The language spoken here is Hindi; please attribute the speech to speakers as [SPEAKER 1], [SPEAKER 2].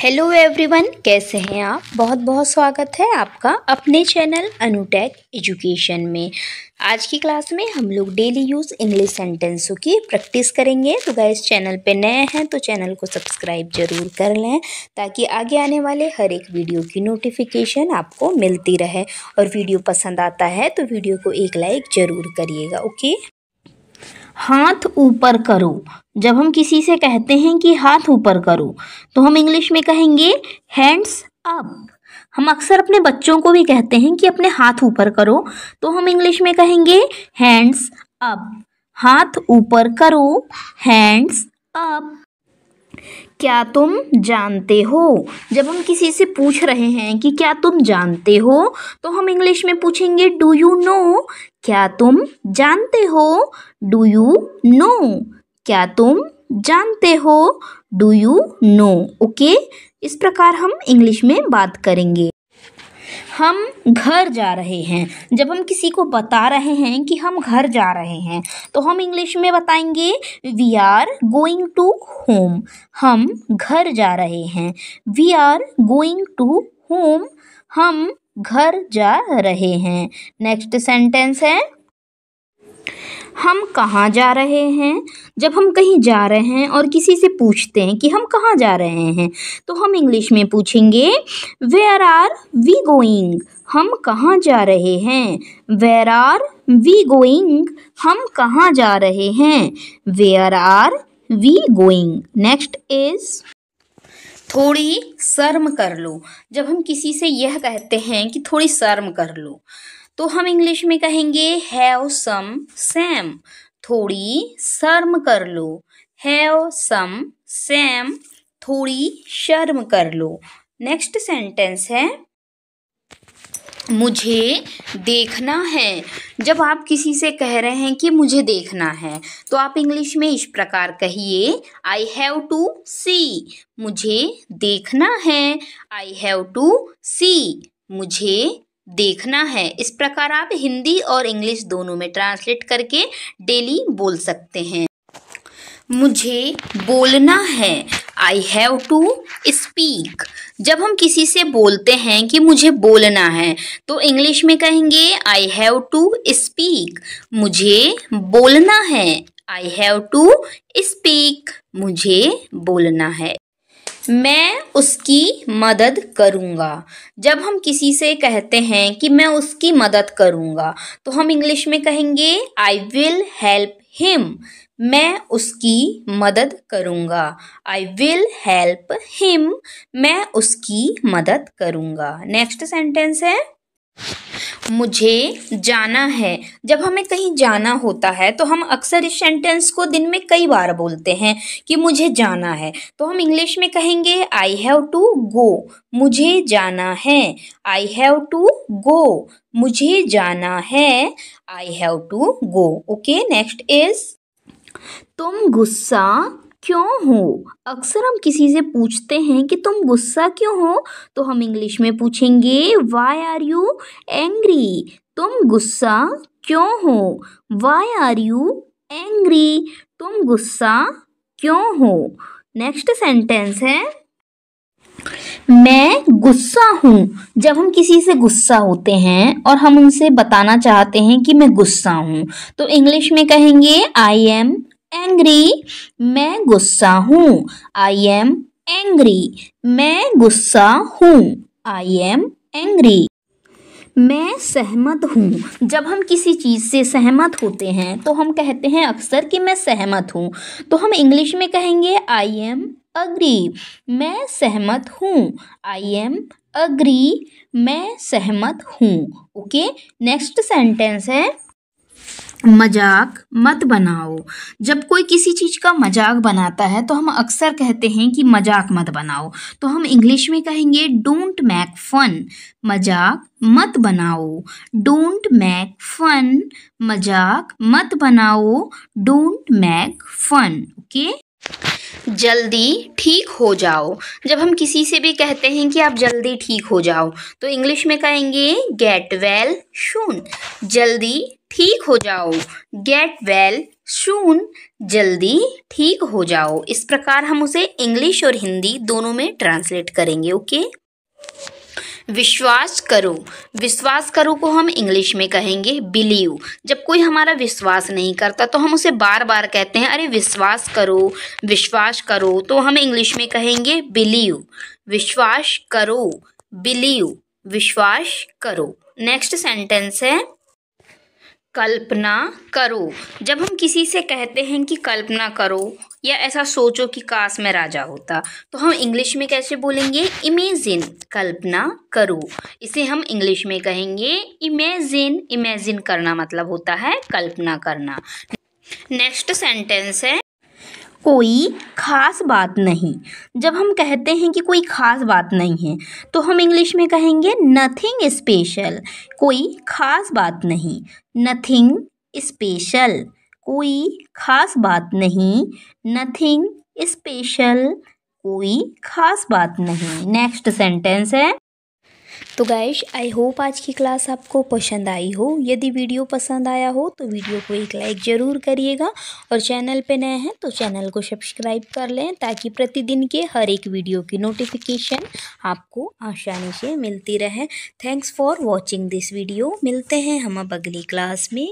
[SPEAKER 1] हेलो एवरीवन कैसे हैं आप बहुत बहुत स्वागत है आपका अपने चैनल अनुटेक एजुकेशन में आज की क्लास में हम लोग डेली यूज़ इंग्लिश सेंटेंसों की प्रैक्टिस करेंगे तो इस चैनल पे नए हैं तो चैनल को सब्सक्राइब जरूर कर लें ताकि आगे आने वाले हर एक वीडियो की नोटिफिकेशन आपको मिलती रहे और वीडियो पसंद आता है तो वीडियो को एक लाइक ज़रूर करिएगा ओके हाथ ऊपर करो जब हम किसी से कहते हैं कि हाथ ऊपर करो तो हम इंग्लिश में कहेंगे हैंड्स अप हम अक्सर अपने बच्चों को भी कहते हैं कि अपने हाथ ऊपर करो तो हम इंग्लिश में कहेंगे हैंड्स अप हाथ ऊपर करो हैंड्स अप क्या तुम जानते हो जब हम किसी से पूछ रहे हैं कि क्या तुम जानते हो तो हम इंग्लिश में पूछेंगे डू यू नो क्या तुम जानते हो डू यू नो क्या तुम जानते हो डू यू नो ओके इस प्रकार हम इंग्लिश में बात करेंगे हम घर जा रहे हैं जब हम किसी को बता रहे हैं कि हम घर जा रहे हैं तो हम इंग्लिश में बताएंगे we are going to home हम घर जा रहे हैं we are going to home हम घर जा रहे हैं नेक्स्ट सेंटेंस है हम कहाँ जा रहे हैं जब हम कहीं जा रहे हैं और किसी से पूछते हैं कि हम कहाँ जा रहे हैं तो हम इंग्लिश में पूछेंगे वेयर आर वी गोइंग हम कहाँ जा रहे हैं वेयर आर वी गोइंग हम कहाँ जा रहे हैं where are we going next is थोड़ी शर्म कर लो जब हम किसी से यह कहते हैं कि थोड़ी शर्म कर लो तो हम इंग्लिश में कहेंगे हैव सम सैम थोड़ी शर्म कर लो हैव सम सैम थोड़ी शर्म कर लो नेक्स्ट सेंटेंस है मुझे देखना है जब आप किसी से कह रहे हैं कि मुझे देखना है तो आप इंग्लिश में इस प्रकार कहिए आई हैव टू सी मुझे देखना है आई हैव टू सी मुझे देखना है इस प्रकार आप हिंदी और इंग्लिश दोनों में ट्रांसलेट करके डेली बोल सकते हैं मुझे बोलना है आई हैव टू स्पीक जब हम किसी से बोलते हैं कि मुझे बोलना है तो इंग्लिश में कहेंगे आई हैव टू स्पीक मुझे बोलना है आई हैव टू स्पीक मुझे बोलना है मैं उसकी मदद करूँगा जब हम किसी से कहते हैं कि मैं उसकी मदद करूँगा तो हम इंग्लिश में कहेंगे आई विल हेल्प हिम मैं उसकी मदद करूँगा आई विल हेल्प हिम मैं उसकी मदद करूँगा नेक्स्ट सेंटेंस है मुझे जाना है जब हमें कहीं जाना होता है तो हम अक्सर इस सेंटेंस को दिन में कई बार बोलते हैं कि मुझे जाना है तो हम इंग्लिश में कहेंगे आई हैव टू गो मुझे जाना है आई हैव टू गो मुझे जाना है I have to go okay next is तुम गुस्सा क्यों हो अक्सर हम किसी से पूछते हैं कि तुम गुस्सा क्यों हो तो हम इंग्लिश में पूछेंगे वाई आर यू एंग्री तुम गुस्सा क्यों हो वाई आर यू एंग्री तुम गुस्सा क्यों हो नेक्स्ट सेंटेंस है मैं गुस्सा हूँ जब हम किसी से गुस्सा होते हैं और हम उनसे बताना चाहते हैं कि मैं गुस्सा हूँ तो इंग्लिश में कहेंगे आई एम एंग्री मैं गुस्सा हूँ आई एम एंग्री मैं गुस्सा हूँ आई एम एंग्री मैं सहमत हूँ जब हम किसी चीज़ से सहमत होते हैं तो हम कहते हैं अक्सर कि मैं सहमत हूँ तो हम इंग्लिश में कहेंगे आई एम अग्री मैं सहमत हूँ आई एम अग्री मैं सहमत हूँ ओके नेक्स्ट सेंटेंस है मजाक मत बनाओ जब कोई किसी चीज़ का मजाक बनाता है तो हम अक्सर कहते हैं कि मजाक मत बनाओ तो हम इंग्लिश में कहेंगे डोंट मैक फन मजाक मत बनाओ डोंट मैक फन मजाक मत बनाओ डोंट मैक फन ओके जल्दी ठीक हो जाओ जब हम किसी से भी कहते हैं कि आप जल्दी ठीक हो जाओ तो इंग्लिश में कहेंगे गेट वेल शून जल्दी ठीक हो जाओ गेट वेल सुन जल्दी ठीक हो जाओ इस प्रकार हम उसे इंग्लिश और हिंदी दोनों में ट्रांसलेट करेंगे ओके विश्वास करो विश्वास करो को हम इंग्लिश में कहेंगे बिलीव जब कोई हमारा विश्वास नहीं करता तो हम उसे बार बार कहते हैं अरे विश्वास करो विश्वास करो तो हम इंग्लिश में कहेंगे बिलीव विश्वास करो बिलीव विश्वास करो नेक्स्ट सेंटेंस है कल्पना करो जब हम किसी से कहते हैं कि कल्पना करो या ऐसा सोचो कि काश में राजा होता तो हम इंग्लिश में कैसे बोलेंगे इमेजिन कल्पना करो इसे हम इंग्लिश में कहेंगे इमेजिन इमेजिन करना मतलब होता है कल्पना करना नेक्स्ट सेंटेंस है कोई ख़ास बात नहीं जब हम कहते हैं कि कोई ख़ास बात नहीं है तो हम इंग्लिश में कहेंगे नथिंग स्पेशल कोई ख़ास बात नहीं नथिंग स्पेशल कोई ख़ास बात नहीं नथिंग स्पेशल कोई ख़ास बात नहीं नेक्स्ट सेंटेंस है तो गाइश आई होप आज की क्लास आपको पसंद आई हो यदि वीडियो पसंद आया हो तो वीडियो को एक लाइक ज़रूर करिएगा और चैनल पे नए हैं तो चैनल को सब्सक्राइब कर लें ताकि प्रतिदिन के हर एक वीडियो की नोटिफिकेशन आपको आसानी से मिलती रहे thanks for watching this video मिलते हैं हम अब अगली क्लास में